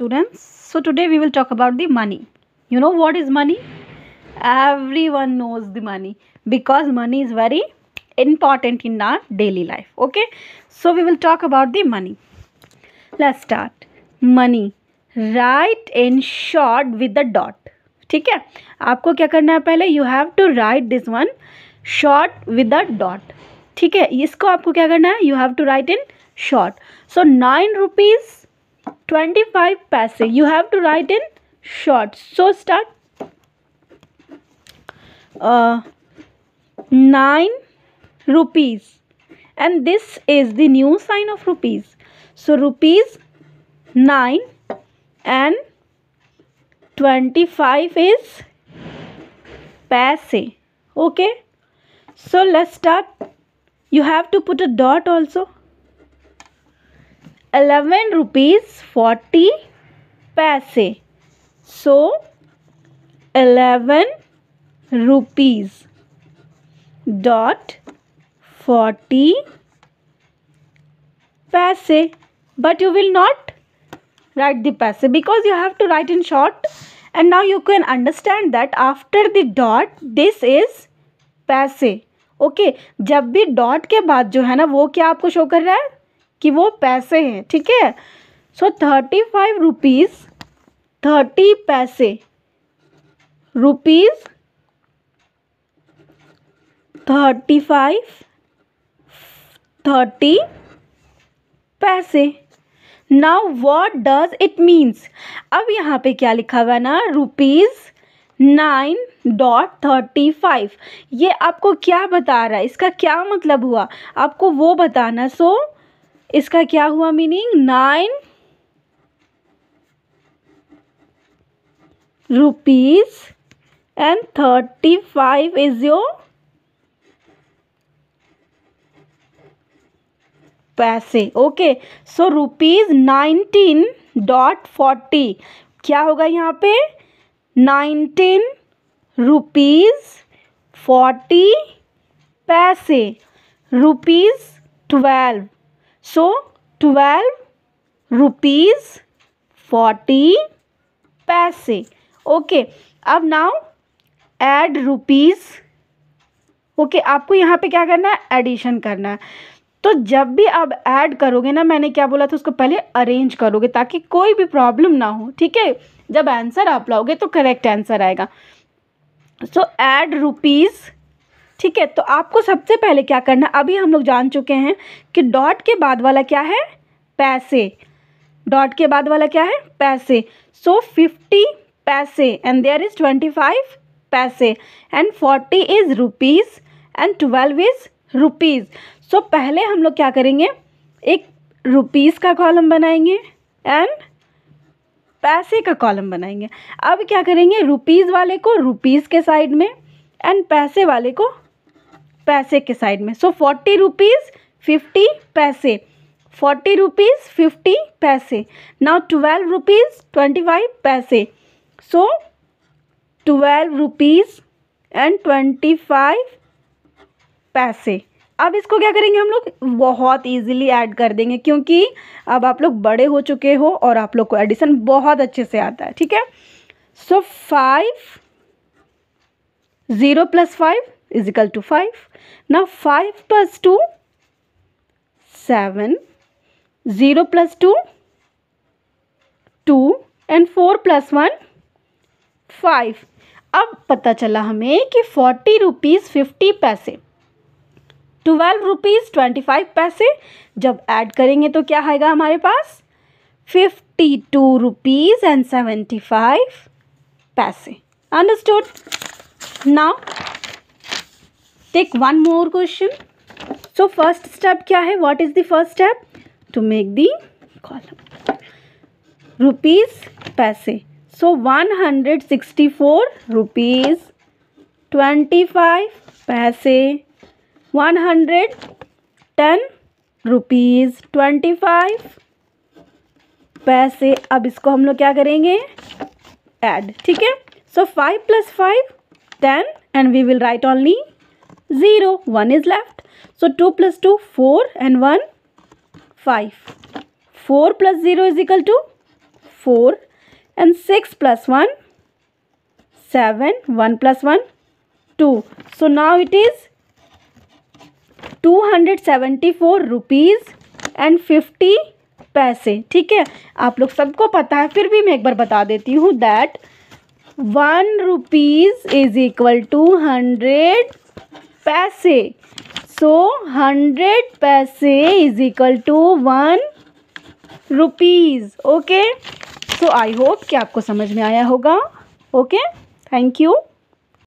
students so today we will talk about the money you know what is money everyone knows the money because money is very important in our daily life okay so we will talk about the money let's start money write in short with the dot ठीक है आपको क्या करना है पहले you have to write this one short with the dot ठीक है इसको आपको क्या करना है you have to write in short so nine rupees 25 paise you have to write in short so start uh 9 rupees and this is the new sign of rupees so rupees 9 and 25 is paise okay so let's start you have to put a dot also eleven rupees forty paise so eleven rupees dot forty paise but you will not write the passive because you have to write in short and now you can understand that after the dot this is passive okay okay, जब भी dot के बाद जो है ना वो क्या आपको शो कर रहा है कि वो पैसे हैं ठीक है so thirty five rupees thirty paise rupees thirty five thirty paise now what does it means अब यहाँ पे क्या लिखा हुआ है ना rupees nine dot thirty five ये आपको क्या बता रहा है इसका क्या मतलब हुआ आपको वो बताना सो so, इसका क्या हुआ meaning nine rupees and thirty five is your paise okay so rupees nineteen dot forty क्या होगा यहाँ पे nineteen rupees forty paise rupees twelve so twelve rupees forty paise okay अब नाउ एड रुपीज ओके आपको यहाँ पे क्या करना है एडिशन करना है तो जब भी आप ऐड करोगे ना मैंने क्या बोला था उसको पहले अरेंज करोगे ताकि कोई भी प्रॉब्लम ना हो ठीक है जब आंसर आप लाओगे तो करेक्ट आंसर आएगा सो ऐड रुपीज़ ठीक है तो आपको सबसे पहले क्या करना अभी हम लोग जान चुके हैं कि डॉट के बाद वाला क्या है पैसे डॉट के बाद वाला क्या है paise so fifty paise and there is twenty five paise and forty is rupees and twelve is rupees so पहले हम लोग क्या करेंगे एक रुपीज़ का कॉलम बनाएंगे एंड पैसे का कॉलम बनाएंगे अब क्या करेंगे रुपीज़ वाले को रुपीज़ के साइड में एंड पैसे वाले को पैसे के साइड में so forty rupees fifty paise forty rupees fifty paise now twelve rupees twenty five paise so twelve rupees and twenty five paise अब इसको क्या करेंगे हम लोग बहुत इजीली ऐड कर देंगे क्योंकि अब आप लोग बड़े हो चुके हो और आप लोग को एडिशन बहुत अच्छे से आता है ठीक है so five zero plus five is equal to 5. Now 5 plus 2, 7. 0 plus 2, 2 and 4 plus 1, 5. अब पता चला हमें कि forty rupees fifty paise twelve rupees twenty five paise जब ऐड करेंगे तो क्या आएगा हमारे पास fifty two rupees and seventy five paise understood now take one more question so first step क्या है what is the first step to make the column rupees paise so one hundred sixty four rupees twenty five paise one hundred ten rupees twenty five paise अब इसको हम लोग क्या करेंगे add ठीक है so five plus five ten and we will write only zero one is left. So two plus two four and one five four plus zero is equal to four and six plus one seven one plus one two So now it is four rupees and fifty paise ठीक है आप लोग सबको पता है फिर भी मैं एक बार बता देती हूँ that one rupees is equal to hundred paise so hundred paise is equal to one rupees okay so I hope कि आपको समझ में आया होगा ओके थैंक यू